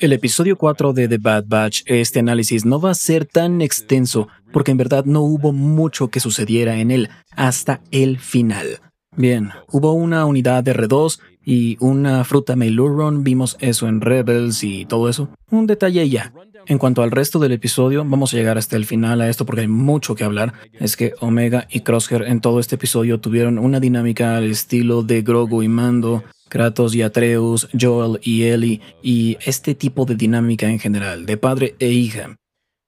El episodio 4 de The Bad Batch, este análisis no va a ser tan extenso porque en verdad no hubo mucho que sucediera en él hasta el final. Bien, hubo una unidad de R2 y una fruta Mailurron, vimos eso en Rebels y todo eso. Un detalle ya. En cuanto al resto del episodio, vamos a llegar hasta el final a esto porque hay mucho que hablar. Es que Omega y Crosshair en todo este episodio tuvieron una dinámica al estilo de Grogu y Mando, Kratos y Atreus, Joel y Ellie, y este tipo de dinámica en general, de padre e hija.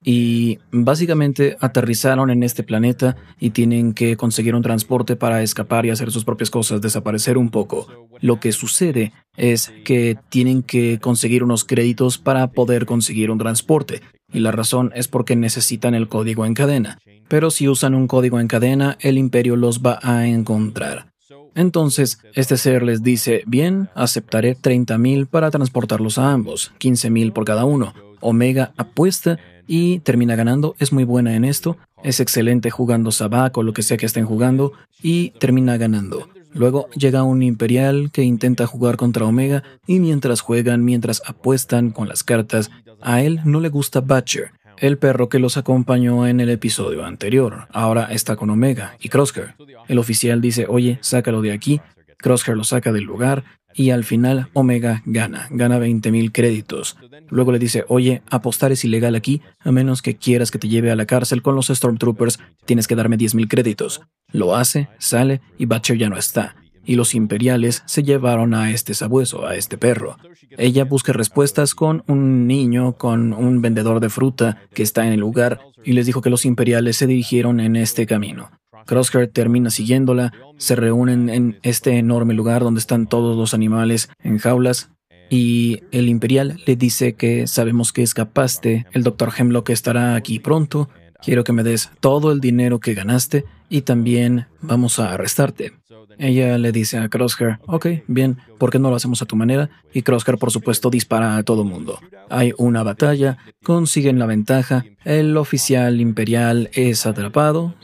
Y básicamente aterrizaron en este planeta y tienen que conseguir un transporte para escapar y hacer sus propias cosas, desaparecer un poco. Lo que sucede es que tienen que conseguir unos créditos para poder conseguir un transporte, y la razón es porque necesitan el código en cadena. Pero si usan un código en cadena, el imperio los va a encontrar. Entonces, este ser les dice, bien, aceptaré 30.000 para transportarlos a ambos, 15.000 por cada uno. Omega apuesta y termina ganando, es muy buena en esto, es excelente jugando o lo que sea que estén jugando, y termina ganando. Luego llega un imperial que intenta jugar contra Omega y mientras juegan, mientras apuestan con las cartas, a él no le gusta Butcher, el perro que los acompañó en el episodio anterior. Ahora está con Omega y Crosshair. El oficial dice, oye, sácalo de aquí. Crosshair lo saca del lugar y al final Omega gana, gana 20.000 créditos. Luego le dice, oye, apostar es ilegal aquí, a menos que quieras que te lleve a la cárcel con los Stormtroopers, tienes que darme 10.000 créditos. Lo hace, sale y Bacho ya no está. Y los imperiales se llevaron a este sabueso, a este perro. Ella busca respuestas con un niño, con un vendedor de fruta que está en el lugar, y les dijo que los imperiales se dirigieron en este camino. Crosshair termina siguiéndola, se reúnen en este enorme lugar donde están todos los animales en jaulas y el Imperial le dice que sabemos que escapaste, el doctor Hemlock estará aquí pronto, quiero que me des todo el dinero que ganaste y también vamos a arrestarte. Ella le dice a Crosshair, ok, bien, ¿por qué no lo hacemos a tu manera? Y Crosshair, por supuesto, dispara a todo mundo. Hay una batalla, consiguen la ventaja, el oficial imperial es atrapado,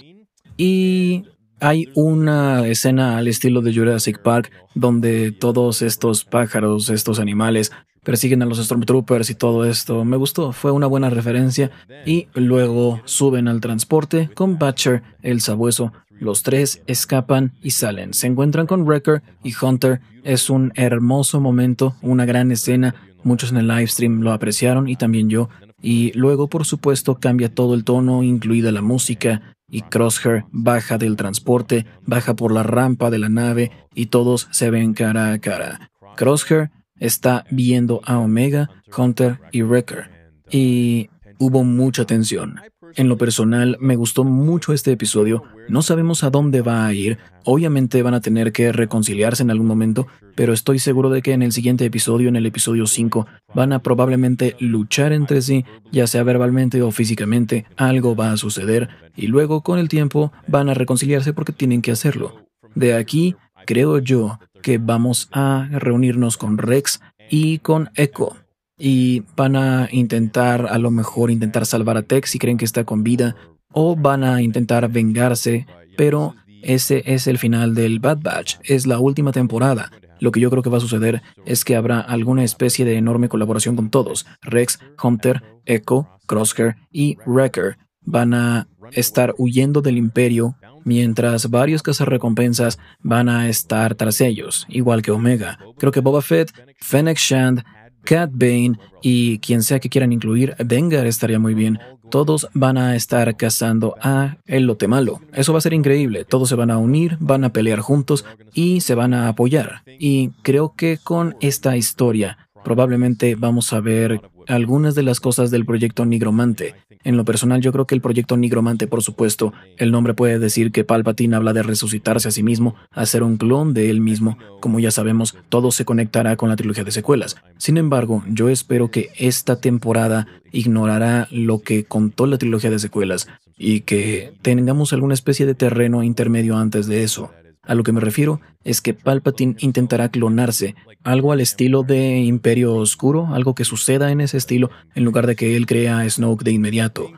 y hay una escena al estilo de Jurassic Park donde todos estos pájaros, estos animales, persiguen a los Stormtroopers y todo esto. Me gustó, fue una buena referencia. Y luego suben al transporte con Butcher, el sabueso. Los tres escapan y salen. Se encuentran con Wrecker y Hunter. Es un hermoso momento, una gran escena. Muchos en el livestream lo apreciaron y también yo y luego por supuesto cambia todo el tono, incluida la música, y Crosshair baja del transporte, baja por la rampa de la nave y todos se ven cara a cara. Crosshair está viendo a Omega, Hunter y Wrecker. Y hubo mucha tensión. En lo personal, me gustó mucho este episodio. No sabemos a dónde va a ir. Obviamente van a tener que reconciliarse en algún momento, pero estoy seguro de que en el siguiente episodio, en el episodio 5, van a probablemente luchar entre sí, ya sea verbalmente o físicamente. Algo va a suceder y luego con el tiempo van a reconciliarse porque tienen que hacerlo. De aquí, creo yo, que vamos a reunirnos con Rex y con Echo y van a intentar a lo mejor intentar salvar a Tex si creen que está con vida o van a intentar vengarse, pero ese es el final del Bad Batch, es la última temporada. Lo que yo creo que va a suceder es que habrá alguna especie de enorme colaboración con todos. Rex, Hunter, Echo, Crosshair y Wrecker van a estar huyendo del imperio mientras varios cazarrecompensas van a estar tras ellos, igual que Omega. Creo que Boba Fett, Fennec Shand, Cat y quien sea que quieran incluir, Dengar estaría muy bien. Todos van a estar cazando a el lote malo. Eso va a ser increíble. Todos se van a unir, van a pelear juntos y se van a apoyar. Y creo que con esta historia Probablemente vamos a ver algunas de las cosas del proyecto Nigromante. En lo personal, yo creo que el proyecto Nigromante, por supuesto, el nombre puede decir que Palpatine habla de resucitarse a sí mismo, hacer un clon de él mismo. Como ya sabemos, todo se conectará con la trilogía de secuelas. Sin embargo, yo espero que esta temporada ignorará lo que contó la trilogía de secuelas y que tengamos alguna especie de terreno intermedio antes de eso. A lo que me refiero es que Palpatine intentará clonarse, algo al estilo de Imperio Oscuro, algo que suceda en ese estilo, en lugar de que él crea a Snoke de inmediato.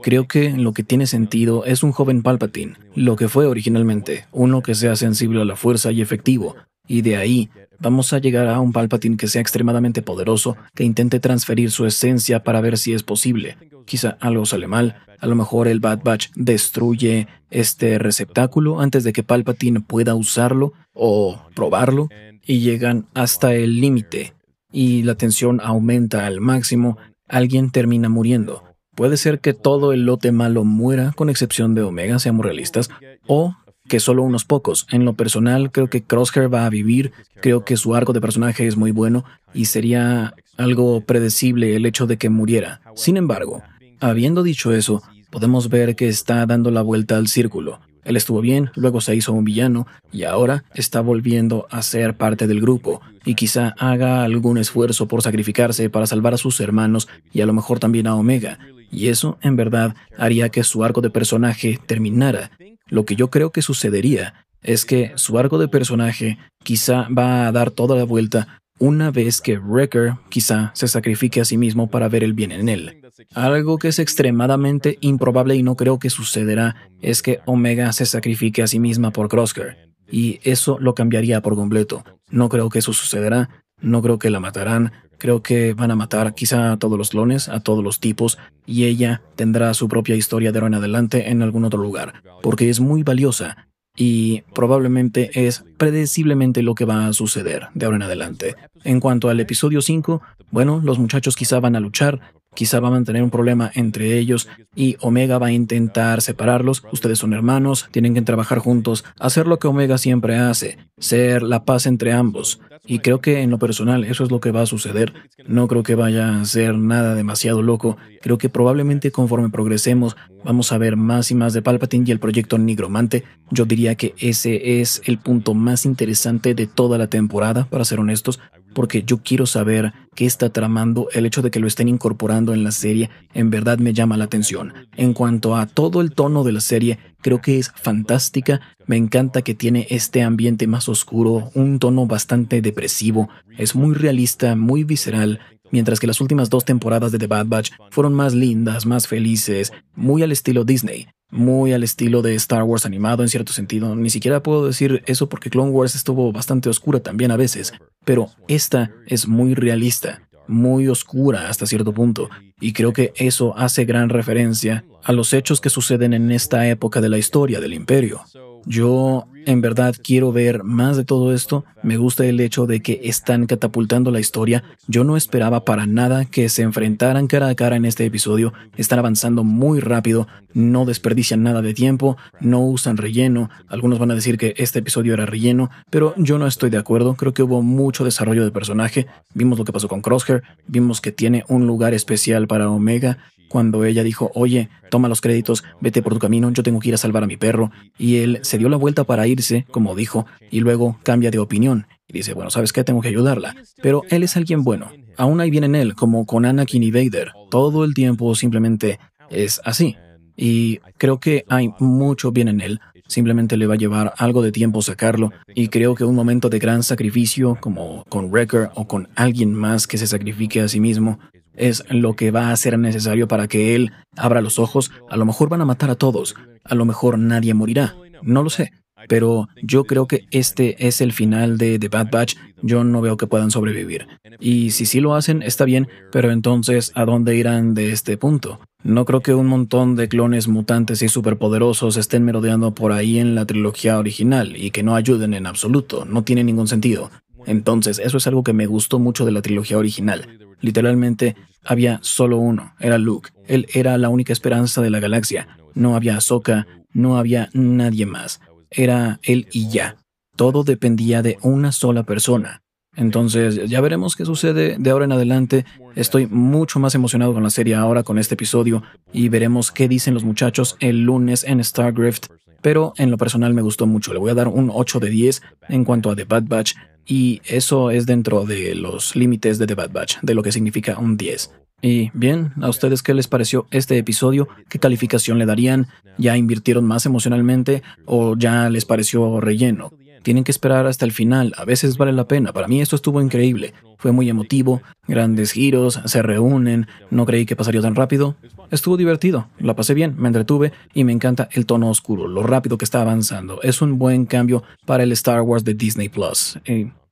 Creo que lo que tiene sentido es un joven Palpatine, lo que fue originalmente, uno que sea sensible a la fuerza y efectivo, y de ahí vamos a llegar a un Palpatine que sea extremadamente poderoso, que intente transferir su esencia para ver si es posible, quizá algo sale mal. A lo mejor el Bad Batch destruye este receptáculo antes de que Palpatine pueda usarlo o probarlo y llegan hasta el límite y la tensión aumenta al máximo, alguien termina muriendo. Puede ser que todo el lote malo muera, con excepción de Omega, seamos realistas, o que solo unos pocos. En lo personal, creo que Crosshair va a vivir, creo que su arco de personaje es muy bueno y sería algo predecible el hecho de que muriera. Sin embargo, Habiendo dicho eso, podemos ver que está dando la vuelta al círculo. Él estuvo bien, luego se hizo un villano y ahora está volviendo a ser parte del grupo y quizá haga algún esfuerzo por sacrificarse para salvar a sus hermanos y a lo mejor también a Omega. Y eso, en verdad, haría que su arco de personaje terminara. Lo que yo creo que sucedería es que su arco de personaje quizá va a dar toda la vuelta una vez que Wrecker quizá se sacrifique a sí mismo para ver el bien en él. Algo que es extremadamente improbable y no creo que sucederá es que Omega se sacrifique a sí misma por Crosshair, y eso lo cambiaría por completo. No creo que eso sucederá, no creo que la matarán, creo que van a matar quizá a todos los clones, a todos los tipos, y ella tendrá su propia historia de ahora en adelante en algún otro lugar, porque es muy valiosa, y probablemente es predeciblemente lo que va a suceder de ahora en adelante. En cuanto al episodio 5, bueno, los muchachos quizá van a luchar, quizá van a tener un problema entre ellos y Omega va a intentar separarlos. Ustedes son hermanos, tienen que trabajar juntos, hacer lo que Omega siempre hace, ser la paz entre ambos. Y creo que en lo personal eso es lo que va a suceder. No creo que vaya a ser nada demasiado loco. Creo que probablemente conforme progresemos vamos a ver más y más de Palpatine y el proyecto Nigromante. Yo diría que ese es el punto más interesante de toda la temporada, para ser honestos porque yo quiero saber qué está tramando. El hecho de que lo estén incorporando en la serie en verdad me llama la atención. En cuanto a todo el tono de la serie, creo que es fantástica. Me encanta que tiene este ambiente más oscuro, un tono bastante depresivo. Es muy realista, muy visceral mientras que las últimas dos temporadas de The Bad Batch fueron más lindas, más felices, muy al estilo Disney, muy al estilo de Star Wars animado en cierto sentido. Ni siquiera puedo decir eso porque Clone Wars estuvo bastante oscura también a veces, pero esta es muy realista, muy oscura hasta cierto punto, y creo que eso hace gran referencia a los hechos que suceden en esta época de la historia del imperio. Yo en verdad quiero ver más de todo esto. Me gusta el hecho de que están catapultando la historia. Yo no esperaba para nada que se enfrentaran cara a cara en este episodio. Están avanzando muy rápido, no desperdician nada de tiempo, no usan relleno. Algunos van a decir que este episodio era relleno, pero yo no estoy de acuerdo. Creo que hubo mucho desarrollo de personaje. Vimos lo que pasó con Crosshair, vimos que tiene un lugar especial para Omega cuando ella dijo, oye, toma los créditos, vete por tu camino, yo tengo que ir a salvar a mi perro, y él se dio la vuelta para irse, como dijo, y luego cambia de opinión y dice, bueno, ¿sabes qué? Tengo que ayudarla. Pero él es alguien bueno. Aún hay bien en él, como con Anakin y Vader. Todo el tiempo simplemente es así. Y creo que hay mucho bien en él. Simplemente le va a llevar algo de tiempo sacarlo. Y creo que un momento de gran sacrificio, como con Wrecker o con alguien más que se sacrifique a sí mismo, es lo que va a ser necesario para que él abra los ojos. A lo mejor van a matar a todos. A lo mejor nadie morirá. No lo sé pero yo creo que este es el final de The Bad Batch. Yo no veo que puedan sobrevivir. Y si sí lo hacen, está bien, pero entonces, ¿a dónde irán de este punto? No creo que un montón de clones mutantes y superpoderosos estén merodeando por ahí en la trilogía original y que no ayuden en absoluto, no tiene ningún sentido. Entonces, eso es algo que me gustó mucho de la trilogía original. Literalmente, había solo uno, era Luke. Él era la única esperanza de la galaxia. No había Ahsoka, no había nadie más era él y ya. Todo dependía de una sola persona. Entonces, ya veremos qué sucede de ahora en adelante. Estoy mucho más emocionado con la serie ahora, con este episodio, y veremos qué dicen los muchachos el lunes en Stargrift. Pero en lo personal me gustó mucho. Le voy a dar un 8 de 10 en cuanto a The Bad Batch, y eso es dentro de los límites de The Bad Batch, de lo que significa un 10. Y bien, ¿a ustedes qué les pareció este episodio? ¿Qué calificación le darían? ¿Ya invirtieron más emocionalmente o ya les pareció relleno? Tienen que esperar hasta el final, a veces vale la pena. Para mí esto estuvo increíble, fue muy emotivo, grandes giros, se reúnen, no creí que pasaría tan rápido. Estuvo divertido, la pasé bien, me entretuve y me encanta el tono oscuro, lo rápido que está avanzando. Es un buen cambio para el Star Wars de Disney Plus.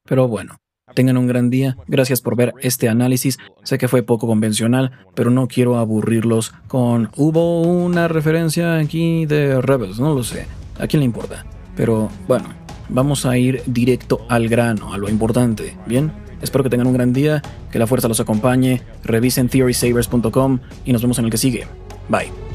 pero bueno, Tengan un gran día. Gracias por ver este análisis. Sé que fue poco convencional, pero no quiero aburrirlos con... Hubo una referencia aquí de Rebels, no lo sé. ¿A quién le importa? Pero bueno, vamos a ir directo al grano, a lo importante. ¿Bien? Espero que tengan un gran día, que la fuerza los acompañe, revisen theorysavers.com y nos vemos en el que sigue. Bye.